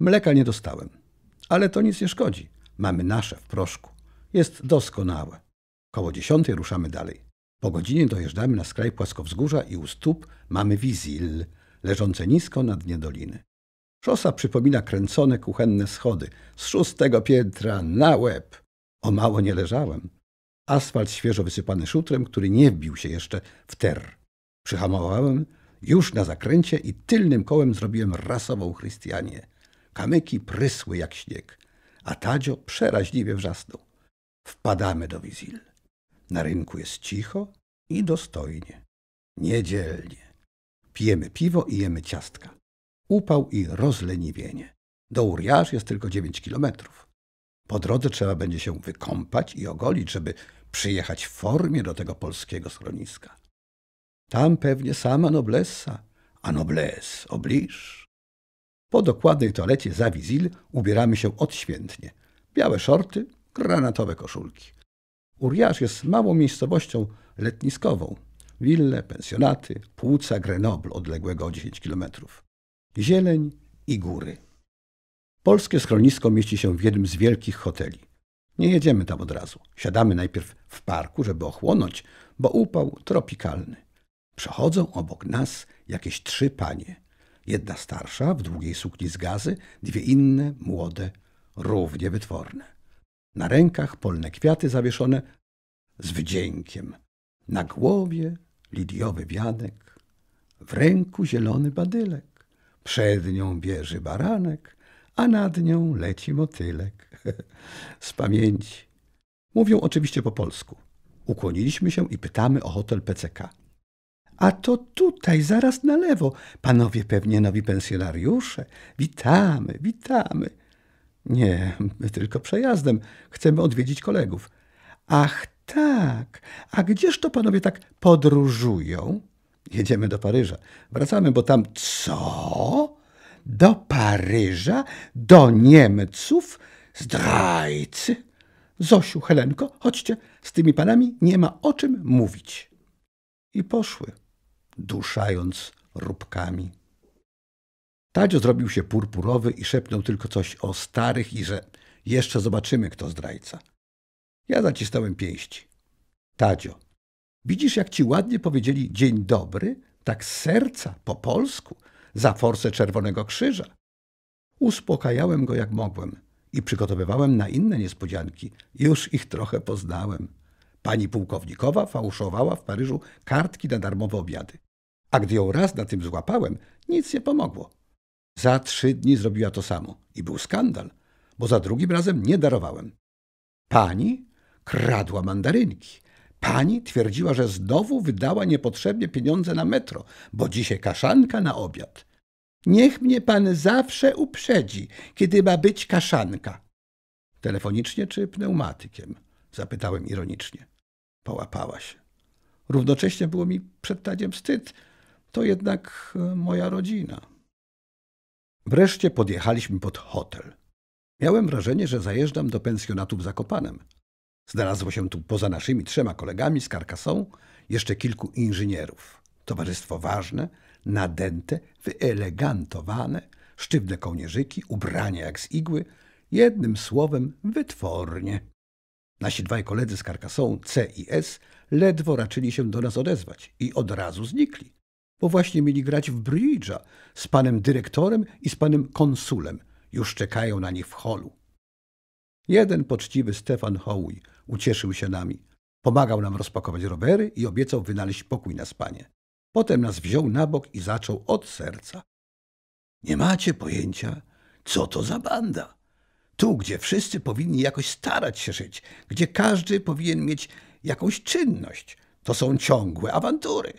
Mleka nie dostałem, ale to nic nie szkodzi. Mamy nasze w proszku. Jest doskonałe. Koło dziesiątej ruszamy dalej. Po godzinie dojeżdżamy na skraj płaskowzgórza i u stóp mamy wizil, leżące nisko na dnie doliny. Szosa przypomina kręcone kuchenne schody z szóstego piętra na łeb. O mało nie leżałem. Asfalt świeżo wysypany szutrem, który nie wbił się jeszcze w ter. Przyhamowałem już na zakręcie i tylnym kołem zrobiłem rasową chrystianię. Kamyki prysły jak śnieg, a Tadzio przeraźliwie wrzasnął. Wpadamy do Wizil. Na rynku jest cicho i dostojnie. Niedzielnie. Pijemy piwo i jemy ciastka. Upał i rozleniwienie. Do Uriasz jest tylko dziewięć kilometrów. Po drodze trzeba będzie się wykąpać i ogolić, żeby przyjechać w formie do tego polskiego schroniska. Tam pewnie sama noblessa, a nobles oblisz. Po dokładnej toalecie za wizil ubieramy się odświętnie. Białe szorty, granatowe koszulki. Uriasz jest małą miejscowością letniskową. Wille, pensjonaty, płuca Grenoble odległego o 10 km. Zieleń i góry. Polskie schronisko mieści się w jednym z wielkich hoteli. Nie jedziemy tam od razu. Siadamy najpierw w parku, żeby ochłonąć, bo upał tropikalny. Przechodzą obok nas jakieś trzy panie – Jedna starsza, w długiej sukni z gazy, dwie inne, młode, równie wytworne. Na rękach polne kwiaty zawieszone z wdziękiem. Na głowie lidiowy wianek, w ręku zielony badylek. Przed nią wieży baranek, a nad nią leci motylek. Z pamięci. Mówią oczywiście po polsku. Ukłoniliśmy się i pytamy o hotel PCK. A to tutaj, zaraz na lewo. Panowie pewnie nowi pensjonariusze. Witamy, witamy. Nie, my tylko przejazdem. Chcemy odwiedzić kolegów. Ach tak, a gdzież to panowie tak podróżują? Jedziemy do Paryża. Wracamy, bo tam co? Do Paryża? Do Niemców? Zdrajcy! Zosiu, Helenko, chodźcie, z tymi panami nie ma o czym mówić. I poszły duszając róbkami. Tadzio zrobił się purpurowy i szepnął tylko coś o starych i że jeszcze zobaczymy, kto zdrajca. Ja zacisnąłem pięści. Tadzio, widzisz, jak ci ładnie powiedzieli dzień dobry, tak z serca, po polsku, za forsę Czerwonego Krzyża. Uspokajałem go jak mogłem i przygotowywałem na inne niespodzianki. Już ich trochę poznałem. Pani pułkownikowa fałszowała w Paryżu kartki na darmowe obiady. A gdy ją raz na tym złapałem, nic nie pomogło. Za trzy dni zrobiła to samo i był skandal, bo za drugim razem nie darowałem. Pani kradła mandarynki. Pani twierdziła, że znowu wydała niepotrzebnie pieniądze na metro, bo dzisiaj kaszanka na obiad. Niech mnie pan zawsze uprzedzi, kiedy ma być kaszanka. Telefonicznie czy pneumatykiem? Zapytałem ironicznie. Połapała się. Równocześnie było mi przed taniem wstyd, to jednak e, moja rodzina. Wreszcie podjechaliśmy pod hotel. Miałem wrażenie, że zajeżdżam do pensjonatu w Zakopanem. Znalazło się tu poza naszymi trzema kolegami z Karkasą jeszcze kilku inżynierów. Towarzystwo ważne, nadęte, wyelegantowane, sztywne kołnierzyki, ubrania jak z igły, jednym słowem wytwornie. Nasi dwaj koledzy z Karkasą, C i S, ledwo raczyli się do nas odezwać i od razu znikli bo właśnie mieli grać w bridge'a z panem dyrektorem i z panem konsulem. Już czekają na nich w holu. Jeden poczciwy Stefan Hołuj ucieszył się nami. Pomagał nam rozpakować rowery i obiecał wynaleźć pokój na spanie. Potem nas wziął na bok i zaczął od serca. Nie macie pojęcia, co to za banda. Tu, gdzie wszyscy powinni jakoś starać się żyć, gdzie każdy powinien mieć jakąś czynność. To są ciągłe awantury.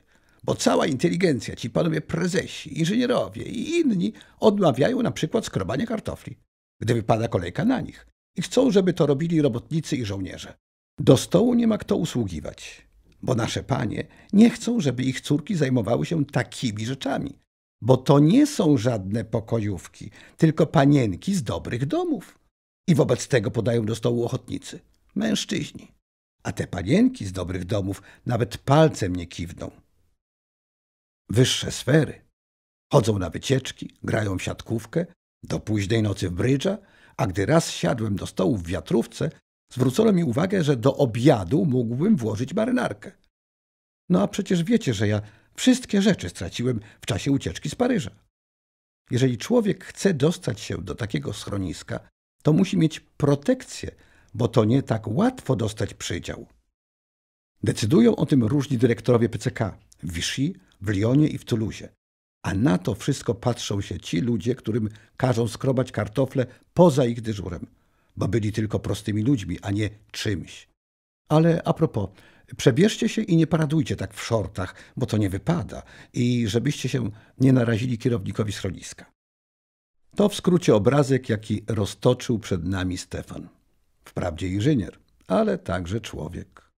Bo cała inteligencja, ci panowie prezesi, inżynierowie i inni odmawiają na przykład skrobania kartofli, gdy wypada kolejka na nich i chcą, żeby to robili robotnicy i żołnierze. Do stołu nie ma kto usługiwać, bo nasze panie nie chcą, żeby ich córki zajmowały się takimi rzeczami, bo to nie są żadne pokojówki, tylko panienki z dobrych domów. I wobec tego podają do stołu ochotnicy, mężczyźni. A te panienki z dobrych domów nawet palcem nie kiwną wyższe sfery. Chodzą na wycieczki, grają w siatkówkę, do późnej nocy w brydża, a gdy raz siadłem do stołu w wiatrówce, zwrócono mi uwagę, że do obiadu mógłbym włożyć marynarkę. No a przecież wiecie, że ja wszystkie rzeczy straciłem w czasie ucieczki z Paryża. Jeżeli człowiek chce dostać się do takiego schroniska, to musi mieć protekcję, bo to nie tak łatwo dostać przydział. Decydują o tym różni dyrektorowie PCK w Vichy, w Lyonie i w Toulouse. A na to wszystko patrzą się ci ludzie, którym każą skrobać kartofle poza ich dyżurem, bo byli tylko prostymi ludźmi, a nie czymś. Ale a propos, przebierzcie się i nie paradujcie tak w shortach, bo to nie wypada i żebyście się nie narazili kierownikowi schroniska. To w skrócie obrazek, jaki roztoczył przed nami Stefan. Wprawdzie inżynier, ale także człowiek.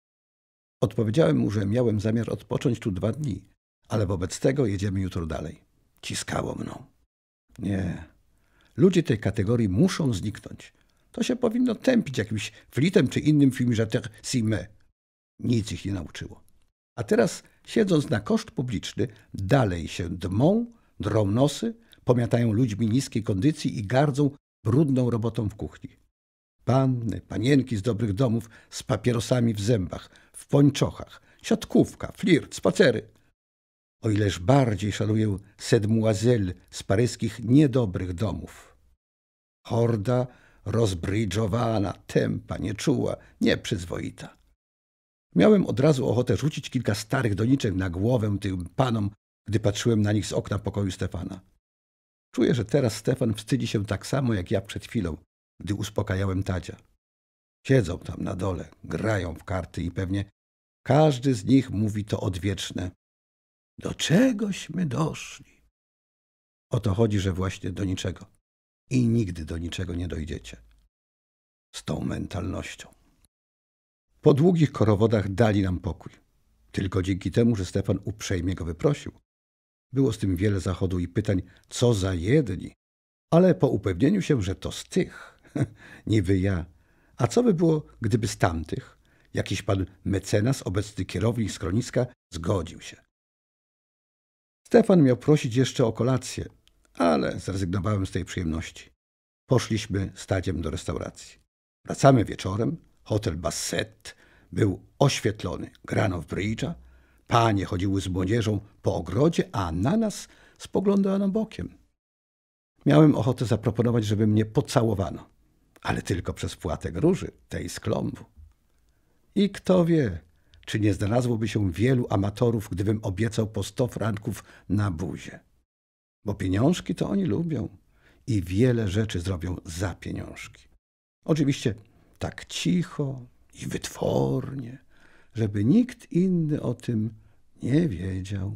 Odpowiedziałem mu, że miałem zamiar odpocząć tu dwa dni, ale wobec tego jedziemy jutro dalej. Ciskało mną. Nie. Ludzie tej kategorii muszą zniknąć. To się powinno tępić jakimś flitem czy innym filmizateur sime. Nic ich nie nauczyło. A teraz, siedząc na koszt publiczny, dalej się dmą, drą nosy, pomiatają ludźmi niskiej kondycji i gardzą brudną robotą w kuchni. Panny, panienki z dobrych domów z papierosami w zębach, w pończochach, siatkówka, flirt, spacery – o ileż bardziej szanuję Sedmuazel z paryskich niedobrych domów. Horda rozbridżowana, tempa, nieczuła, nieprzyzwoita. Miałem od razu ochotę rzucić kilka starych doniczek na głowę tym panom, gdy patrzyłem na nich z okna pokoju Stefana. Czuję, że teraz Stefan wstydzi się tak samo jak ja przed chwilą, gdy uspokajałem Tadzia. Siedzą tam na dole, grają w karty i pewnie każdy z nich mówi to odwieczne. Do czegośmy doszli. O to chodzi, że właśnie do niczego. I nigdy do niczego nie dojdziecie. Z tą mentalnością. Po długich korowodach dali nam pokój. Tylko dzięki temu, że Stefan uprzejmie go wyprosił. Było z tym wiele zachodu i pytań, co za jedni. Ale po upewnieniu się, że to z tych, niby ja. A co by było, gdyby z tamtych? Jakiś pan mecenas, obecny kierownik schroniska, zgodził się. Stefan miał prosić jeszcze o kolację, ale zrezygnowałem z tej przyjemności. Poszliśmy stadiem do restauracji. Wracamy wieczorem. Hotel Basset był oświetlony. Grano w brydża. Panie chodziły z młodzieżą po ogrodzie, a na nas spoglądano bokiem. Miałem ochotę zaproponować, żeby mnie pocałowano, ale tylko przez płatek róży, tej z klombu. I kto wie, czy nie znalazłoby się wielu amatorów, gdybym obiecał po sto franków na buzie? Bo pieniążki to oni lubią i wiele rzeczy zrobią za pieniążki. Oczywiście tak cicho i wytwornie, żeby nikt inny o tym nie wiedział.